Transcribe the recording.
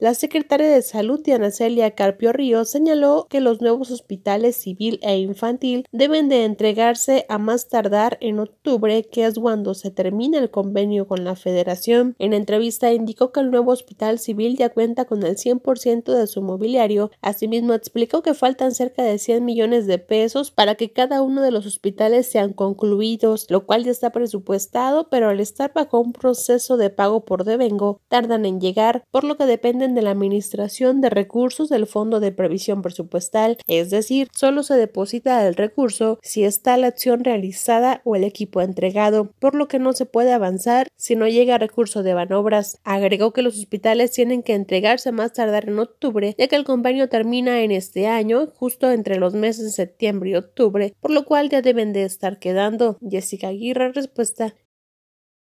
La secretaria de Salud, Diana Celia Carpio Río, señaló que los nuevos hospitales civil e infantil deben de entregarse a más tardar en octubre, que es cuando se termina el convenio con la Federación. En entrevista indicó que el nuevo hospital civil ya cuenta con el 100% de su mobiliario. Asimismo, explicó que faltan cerca de 100 millones de pesos para que cada uno de los hospitales sean concluidos, lo cual ya está presupuestado, pero al estar bajo un proceso de pago por devengo, tardan en llegar, por lo que depende de la Administración de Recursos del Fondo de Previsión Presupuestal, es decir, solo se deposita el recurso si está la acción realizada o el equipo entregado, por lo que no se puede avanzar si no llega recurso de manobras. Agregó que los hospitales tienen que entregarse más tardar en octubre, ya que el convenio termina en este año, justo entre los meses de septiembre y octubre, por lo cual ya deben de estar quedando. Jessica Aguirre, respuesta